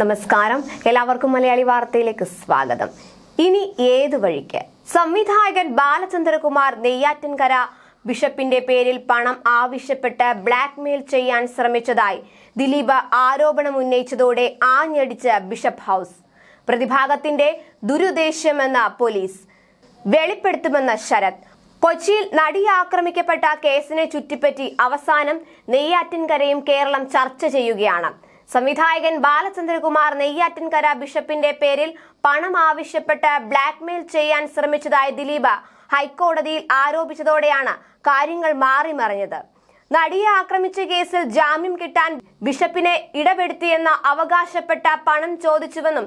നമസ്കാരം എല്ലാവർക്കും മലയാളി വാർത്തയിലേക്ക് സ്വാഗതം ഇനി ഏത് വഴിക്ക് സംവിധായകൻ ബാലചന്ദ്രകുമാർ നെയ്യാറ്റിൻകര ബിഷപ്പിന്റെ പേരിൽ പണം ആവശ്യപ്പെട്ട് ബ്ലാക്ക്മെയിൽ ചെയ്യാൻ ശ്രമിച്ചതായി ദിലീപ് ആരോപണം ഉന്നയിച്ചതോടെ ആഞ്ഞടിച്ച ബിഷപ്പ് ഹൗസ് പ്രതിഭാഗത്തിന്റെ ദുരുദ്ദേശ്യമെന്ന പോലീസ് വെളിപ്പെടുത്തുമെന്ന ശരത് കൊച്ചിയിൽ നടി ആക്രമിക്കപ്പെട്ട കേസിനെ ചുറ്റിപ്പറ്റി അവസാനം നെയ്യാറ്റിൻകരയും കേരളം ചർച്ച ചെയ്യുകയാണ് സംവിധായകൻ ബാലചന്ദ്രകുമാർ നെയ്യാറ്റിൻകര ബിഷപ്പിന്റെ പേരിൽ പണം ആവശ്യപ്പെട്ട് ബ്ലാക്ക്മെയിൽ ചെയ്യാൻ ശ്രമിച്ചതായി ദിലീപ് ഹൈക്കോടതിയിൽ ആരോപിച്ചതോടെയാണ് കാര്യങ്ങൾ മറിഞ്ഞത് നടിയെ ആക്രമിച്ച കേസിൽ ജാമ്യം കിട്ടാൻ ബിഷപ്പിനെ ഇടപെടുത്തിയെന്ന് അവകാശപ്പെട്ട പണം ചോദിച്ചുവെന്നും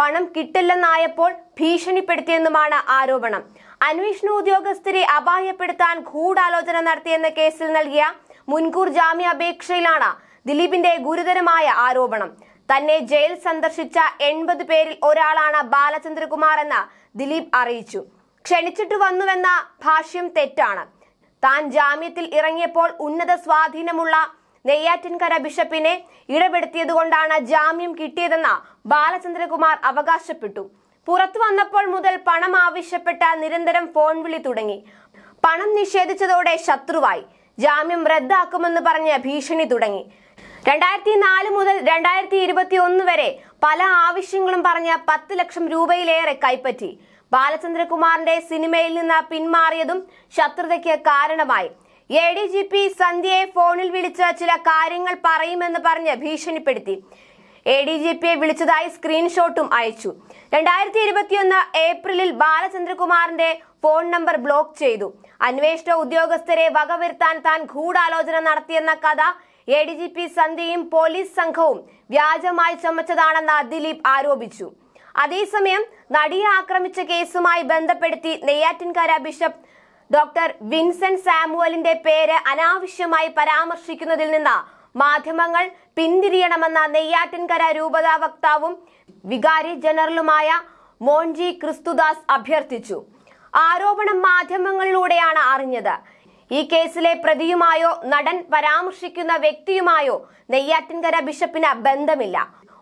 പണം കിട്ടില്ലെന്നായപ്പോൾ ഭീഷണിപ്പെടുത്തിയെന്നുമാണ് ആരോപണം അന്വേഷണ ഉദ്യോഗസ്ഥരെ അപായപ്പെടുത്താൻ ഗൂഢാലോചന നടത്തിയെന്ന കേസിൽ നൽകിയ മുൻകൂർ ജാമ്യാപേക്ഷയിലാണ് ദിലീപിന്റെ ഗുരുതരമായ ആരോപണം തന്നെ ജയിൽ സന്ദർശിച്ച എൺപത് പേരിൽ ഒരാളാണ് ബാലചന്ദ്രകുമാർ എന്ന് ദിലീപ് അറിയിച്ചു ക്ഷണിച്ചിട്ട് വന്നുവെന്ന ഭാഷ്യം തെറ്റാണ് താൻ ജാമ്യത്തിൽ ഇറങ്ങിയപ്പോൾ ഉന്നത സ്വാധീനമുള്ള നെയ്യാറ്റിൻകര ബിഷപ്പിനെ ഇടപെടുത്തിയതുകൊണ്ടാണ് ജാമ്യം കിട്ടിയതെന്ന ബാലചന്ദ്രകുമാർ അവകാശപ്പെട്ടു പുറത്തു വന്നപ്പോൾ മുതൽ പണം ആവശ്യപ്പെട്ട നിരന്തരം ഫോൺ വിളി തുടങ്ങി പണം നിഷേധിച്ചതോടെ ശത്രുവായി ജാമ്യം റദ്ദാക്കുമെന്ന് പറഞ്ഞ് ഭീഷണി തുടങ്ങി രണ്ടായിരത്തി നാല് മുതൽ രണ്ടായിരത്തി ഇരുപത്തി ഒന്ന് വരെ പല ആവശ്യങ്ങളും പറഞ്ഞ പത്ത് ലക്ഷം രൂപയിലേറെ കൈപ്പറ്റി ബാലചന്ദ്രകുമാറിന്റെ സിനിമയിൽ നിന്ന് പിന്മാറിയതും ശത്രുതയ്ക്ക് കാരണമായി എ ഡി ജി പി സന്ധ്യയെ ഫോണിൽ വിളിച്ച് ചില കാര്യങ്ങൾ പറയുമെന്ന് പറഞ്ഞ് ഭീഷണിപ്പെടുത്തി എ ഡി ജി പിയെ വിളിച്ചതായി സ്ക്രീൻഷോട്ടും അയച്ചു രണ്ടായിരത്തി ഇരുപത്തിയൊന്ന് ഏപ്രിലിൽ ബാലചന്ദ്രകുമാറിന്റെ ഫോൺ നമ്പർ ബ്ലോക്ക് ചെയ്തു അന്വേഷണ ഉദ്യോഗസ്ഥരെ വകവരുത്താൻ താൻ ഗൂഢാലോചന നടത്തിയെന്ന കഥ എ ഡി ജി പി സന്ധ്യയും പോലീസ് സംഘവും വ്യാജമായി ചമച്ചതാണെന്ന് ദിലീപ് ആരോപിച്ചു അതേസമയം നടിയെ ആക്രമിച്ച കേസുമായി ബന്ധപ്പെടുത്തി നെയ്യാറ്റിൻകര ബിഷപ്പ് ഡോക്ടർ വിൻസെന്റ് സാമുവലിന്റെ പേര് അനാവശ്യമായി പരാമർശിക്കുന്നതിൽ നിന്ന് മാധ്യമങ്ങൾ പിന്തിരിയണമെന്ന നെയ്യാറ്റിൻകര രൂപത വക്താവും വികാരി ജനറലുമായ മോൻജി ക്രിസ്തുദാസ് അഭ്യർത്ഥിച്ചു ആരോപണം മാധ്യമങ്ങളിലൂടെയാണ് അറിഞ്ഞത് ഈ കേസിലെ പ്രതിയുമായോ നടൻ പരാമർശിക്കുന്ന വ്യക്തിയുമായോ നെയ്യാറ്റിൻകര ബിഷപ്പിന് ബന്ധമില്ല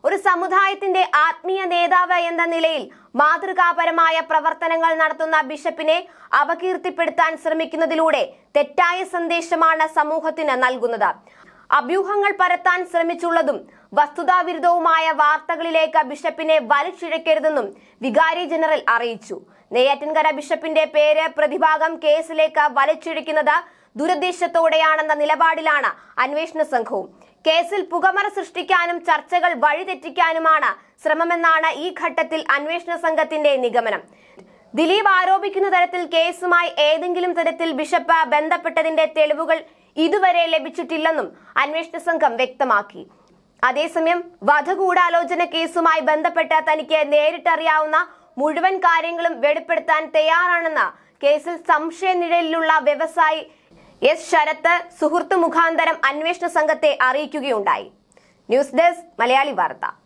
ഒരു സമുദായത്തിന്റെ ആത്മീയ നേതാവ് എന്ന നിലയിൽ മാതൃകാപരമായ പ്രവർത്തനങ്ങൾ നടത്തുന്ന ബിഷപ്പിനെ അപകീർത്തിപ്പെടുത്താൻ ശ്രമിക്കുന്നതിലൂടെ തെറ്റായ സന്ദേശമാണ് സമൂഹത്തിന് നൽകുന്നത് അഭ്യൂഹങ്ങൾ പരത്താൻ ശ്രമിച്ചുള്ളതും വസ്തുതാവിരുദ്ധവുമായ വാർത്തകളിലേക്ക് ബിഷപ്പിനെ വലിച്ചിഴക്കരുതെന്നും വികാരി ജനറൽ അറിയിച്ചു നെയ്യാറ്റിൻകര ബിഷപ്പിന്റെ പേര് പ്രതിഭാഗം കേസിലേക്ക് വലിച്ചിഴക്കുന്നത് ദുരുദ്ദേശത്തോടെയാണെന്ന നിലപാടിലാണ് അന്വേഷണ സംഘവും കേസിൽ പുകമറ സൃഷ്ടിക്കാനും ചർച്ചകൾ വഴിതെറ്റിക്കാനുമാണ് ശ്രമമെന്നാണ് ഈ ഘട്ടത്തിൽ അന്വേഷണ സംഘത്തിന്റെ നിഗമനം ദിലീപ് ആരോപിക്കുന്ന തരത്തിൽ കേസുമായി ഏതെങ്കിലും തരത്തിൽ ബിഷപ്പ് ബന്ധപ്പെട്ടതിന്റെ തെളിവുകൾ ഇതുവരെ ലഭിച്ചിട്ടില്ലെന്നും അന്വേഷണ സംഘം വ്യക്തമാക്കി അതേസമയം വധഗൂഢാലോചന കേസുമായി ബന്ധപ്പെട്ട തനിക്ക് നേരിട്ടറിയാവുന്ന മുഴുവൻ കാര്യങ്ങളും വെളിപ്പെടുത്താൻ തയ്യാറാണെന്ന കേസിൽ സംശയ നിഴലിലുള്ള വ്യവസായി എസ് ശരത്ത് സുഹൃത്തു മുഖാന്തരം അന്വേഷണ സംഘത്തെ അറിയിക്കുകയുണ്ടായി ന്യൂസ് ഡെസ്ക് മലയാളി വാർത്ത